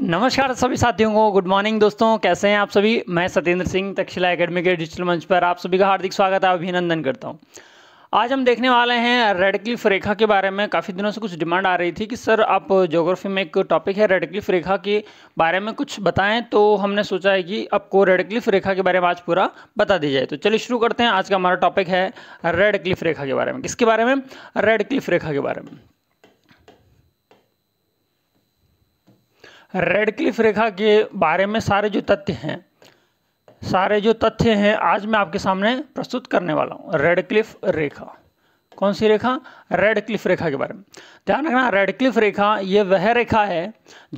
नमस्कार सभी साथियों को गुड मॉर्निंग दोस्तों कैसे हैं आप सभी मैं सत्येंद्र सिंह तक्षशिला एकेडमी के डिजिटल मंच पर आप सभी का हार्दिक स्वागत है अभिनंदन करता हूं आज हम देखने वाले हैं रेड क्लिफ रेखा के बारे में काफ़ी दिनों से कुछ डिमांड आ रही थी कि सर आप जोग्राफी में एक टॉपिक है रेड क्लिफ रेखा के बारे में कुछ बताएं तो हमने सोचा है कि आपको रेड क्लिफ रेखा के बारे में आज पूरा बता दी जाए तो चलिए शुरू करते हैं आज का हमारा टॉपिक है रेड क्लिफ रेखा के बारे में किसके बारे में रेड क्लिफ रेखा के बारे में रेड क्लिफ रेखा के बारे में सारे जो तथ्य हैं सारे जो तथ्य हैं आज मैं आपके सामने प्रस्तुत करने वाला हूँ रेड क्लिफ रेखा कौन सी रेखा रेड क्लिफ रेखा के बारे में ध्यान रखना रेड क्लिफ रेखा ये वह रेखा है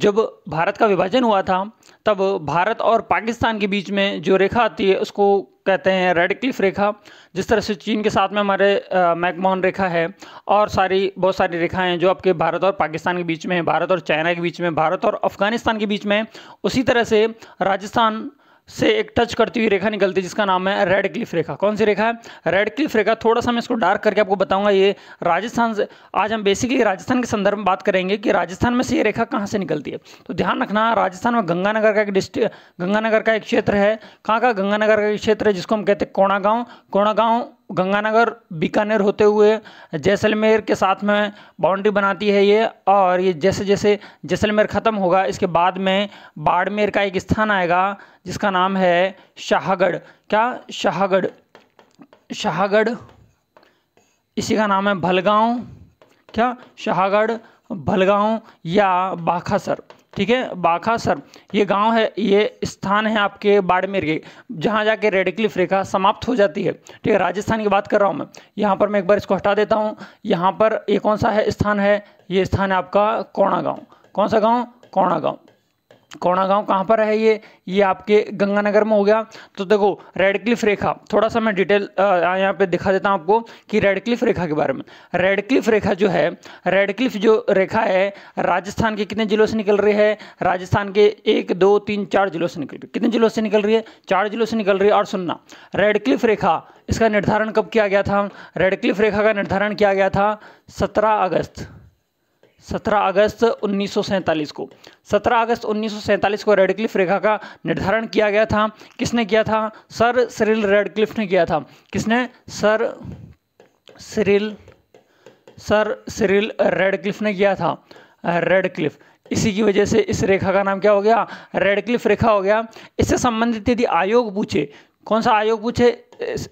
जब भारत का विभाजन हुआ था तब भारत और पाकिस्तान के बीच में जो रेखा आती है उसको कहते हैं रेड क्लिफ रेखा जिस तरह से चीन के साथ में हमारे मैकमोहन रेखा है और सारी बहुत सारी रेखाएं जो आपके भारत और पाकिस्तान के बीच में है भारत और चाइना के बीच में भारत और अफगानिस्तान के बीच में उसी तरह से राजस्थान से एक टच करती हुई रेखा निकलती है जिसका नाम है रेड क्लिफ रेखा कौन सी रेखा है रेड क्लिफ रेखा थोड़ा सा मैं इसको डार्क करके आपको बताऊंगा ये राजस्थान से आज हम बेसिकली राजस्थान के संदर्भ में बात करेंगे कि राजस्थान में से ये रेखा कहाँ से निकलती है तो ध्यान रखना राजस्थान में गंगानगर का एक डिस्ट्रिक गंगानगर का एक क्षेत्र है कहाँ का गंगानगर का एक क्षेत्र है जिसको हम कहते हैं कोणागांव कोणागांव गंगानगर बीकानेर होते हुए जैसलमेर के साथ में बाउंड्री बनाती है ये और ये जैसे जैसे जैसलमेर ख़त्म होगा इसके बाद में बाड़मेर का एक स्थान आएगा जिसका नाम है शाहगढ़ क्या शाहगढ़ शाहगढ़ इसी का नाम है भलगाँव क्या शाहगढ़ भलगाँव या बाखासर ठीक है बाखा सर ये गांव है ये स्थान है आपके बाड़मेर के जहाँ जाके रेडक्लिफ रेखा समाप्त हो जाती है ठीक है राजस्थान की बात कर रहा हूँ मैं यहाँ पर मैं एक बार इसको हटा देता हूँ यहाँ पर ये कौन सा है स्थान है ये स्थान है आपका कोणा गाँव कौन सा गाँव कोणा गाँव कोणा गांव कहाँ पर है ये ये आपके गंगानगर में हो गया तो देखो रेड क्लिफ रेखा थोड़ा सा मैं डिटेल यहाँ पे दिखा देता हूँ आपको कि रेड क्लिफ रेखा के बारे में रेड क्लिफ रेखा जो है रेड क्लिफ जो रेखा है राजस्थान के कितने जिलों से निकल रही है राजस्थान के एक दो तीन चार जिलों से निकल रही है कितने जिलों से निकल रही है चार जिलों से निकल रही है और सुनना रेड क्लिफ रेखा इसका निर्धारण कब किया गया था रेड क्लिफ रेखा का निर्धारण किया गया था सत्रह अगस्त 17 अगस्त उन्नीस को 17 अगस्त उन्नीस को रेडक्लिफ रेखा का निर्धारण किया गया था किसने किया था सर सरिल रेडक्लिफ ने किया था किसने sir Cyril sir Cyril Radcliffe ने किया था रेडक्लिफ इसी की वजह से इस रेखा का नाम क्या हो गया रेडक्लिफ रेखा हो गया इससे संबंधित यदि आयोग पूछे कौन सा आयोग पूछे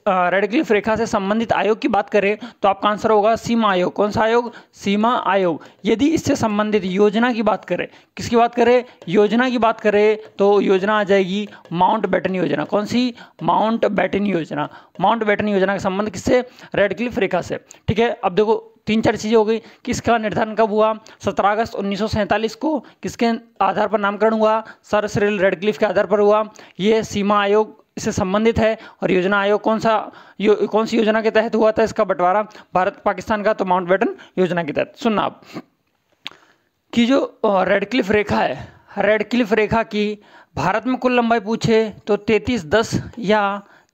रेडक्लिफ रेखा से संबंधित आयोग की बात करें तो आपका आंसर होगा सीमा आयोग कौन सा आयोग सीमा आयोग यदि इससे संबंधित योजना की बात करें किसकी बात करें योजना की बात करें तो योजना आ जाएगी माउंट बैटन योजना कौन सी माउंट बैटन योजना माउंट बैटन योजना का संबंध किससे रेडक्लिफ रेखा से ठीक है अब देखो तीन चार चीज़ें हो गई किसका निर्धारण कब हुआ सत्रह अगस्त उन्नीस को किसके आधार पर नामकरण हुआ सर सिरिल रेडक्लिफ के आधार पर हुआ ये सीमा आयोग इससे संबंधित है और योजना आयोग कौन सा यो, कौन सी योजना के तहत हुआ था इसका बंटवारा भारत पाकिस्तान का तो माउंट बेटन योजना के तहत सुनना आप कि जो रेड क्लिफ रेखा है रेड क्लिफ रेखा की भारत में कुल लंबाई पूछे तो तैतीस दस या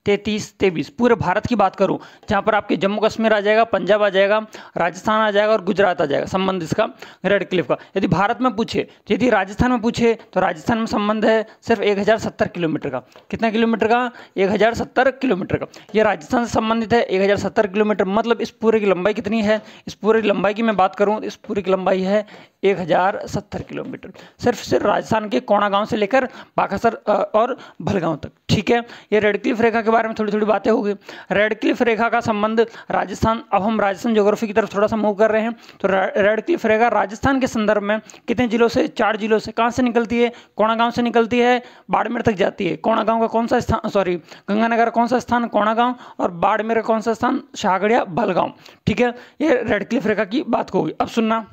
तैंतीस तेईस पूरे भारत की बात करूँ जहाँ पर आपके जम्मू कश्मीर आ जाएगा पंजाब आ जाएगा राजस्थान आ जाएगा और गुजरात आ जाएगा संबंध इसका रेड क्लिफ का यदि भारत में पूछे यदि राजस्थान में पूछे तो राजस्थान में संबंध है सिर्फ एक हज़ार सत्तर किलोमीटर का कितना किलोमीटर का एक हज़ार सत्तर किलोमीटर का यह राजस्थान से संबंधित है एक हज़ार सत्तर किलोमीटर मतलब इस पूरे की लंबाई कितनी है इस पूरे की लंबाई की मैं बात करूँ इस पूरे की लंबाई है एक हज़ार सत्तर किलोमीटर सिर्फ सिर्फ राजस्थान के कोणा गांव से लेकर बाकासर और भलगांव तक ठीक है ये रेड क्लिफ रेखा के बारे में थोड़ी थोड़ी बातें होगी रेड क्लिफ रेखा का संबंध राजस्थान अब हम राजस्थान जोग्राफी की तरफ थोड़ा सा मूव कर रहे हैं तो रेड क्लिफ रेखा राजस्थान के संदर्भ में कितने जिलों से चार जिलों से कहाँ से निकलती है कोणा गाँव से निकलती है बाड़मेर तक जाती है कोणा गाँव का कौन सा स्थान सॉरी गंगानगर कौन सा स्थान कोणा गाँव और बाड़मेर का कौन सा स्थान शाहगढ़िया भलगाँव ठीक है ये रेड क्लिफ रेखा की बात होगी अब सुनना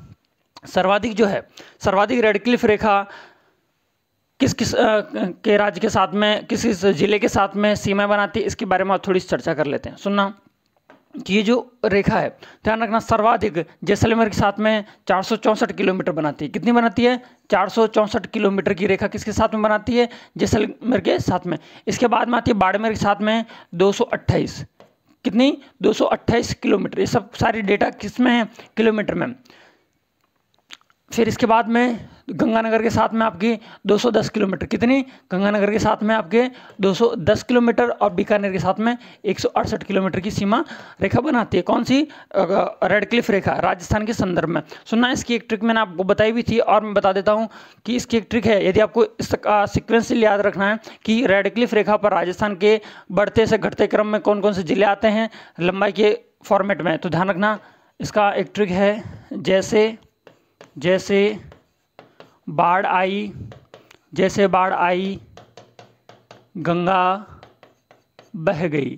सर्वाधिक जो है सर्वाधिक रेडक्लिफ रेखा किस किस आ, के राज्य के साथ में किस किस जिले के साथ में सीमा बनाती है इसके बारे में आप थोड़ी चर्चा कर लेते हैं सुनना कि ये जो रेखा है ध्यान रखना सर्वाधिक जैसलमेर के साथ में चार किलोमीटर बनाती है कितनी बनाती है चार किलोमीटर की रेखा किसके साथ में बनाती है जैसलमेर के साथ में इसके बाद में आती है बाड़मेर के साथ में दो कितनी 228 किलोमीटर ये सब सारी डेटा किस में है किलोमीटर में फिर इसके बाद में गंगानगर के साथ में आपकी 210 किलोमीटर कितनी गंगानगर के साथ में आपके 210 किलोमीटर और बीकानेर के साथ में एक किलोमीटर की सीमा रेखा बनाती है कौन सी रेड क्लिफ रेखा राजस्थान के संदर्भ में सुनना इसकी एक ट्रिक मैंने आपको बताई भी थी और मैं बता देता हूँ कि इसकी एक ट्रिक है यदि आपको सिक्वेंस याद रखना है कि रेड क्लिफ रेखा पर राजस्थान के बढ़ते से घटते क्रम में कौन कौन से ज़िले आते हैं लंबाई के फॉर्मेट में तो ध्यान रखना इसका एक ट्रिक है जैसे जैसे बाढ़ आई जैसे बाढ़ आई गंगा बह गई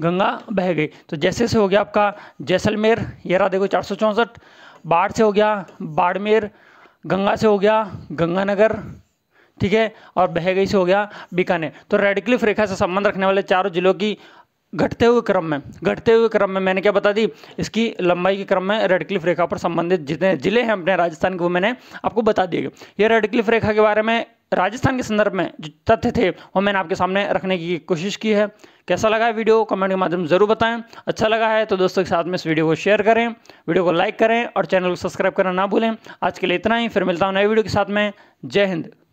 गंगा बह गई तो जैसे से हो गया आपका जैसलमेर ये रहा देखो चार सौ चौंसठ बाढ़ से हो गया बाड़मेर गंगा से हो गया गंगानगर ठीक है और बह गई से हो गया बीकानेर तो रेडक्लिफ रेखा से संबंध रखने वाले चारों जिलों की घटते हुए क्रम में घटते हुए क्रम में मैंने क्या बता दी इसकी लंबाई के क्रम में रेड क्लिफ रेखा पर संबंधित जितने जिले हैं अपने राजस्थान के वो मैंने आपको बता दिए ये रेडक्लिफ़ रेखा के बारे में राजस्थान के संदर्भ में जो तथ्य थे वो मैंने आपके सामने रखने की कोशिश की है कैसा लगा है वीडियो कमेंट के माध्यम जरूर बताएं अच्छा लगा है तो दोस्तों के साथ में इस वीडियो को शेयर करें वीडियो को लाइक करें और चैनल को सब्सक्राइब करना ना भूलें आज के लिए इतना ही फिर मिलता हूँ नए वीडियो के साथ में जय हिंद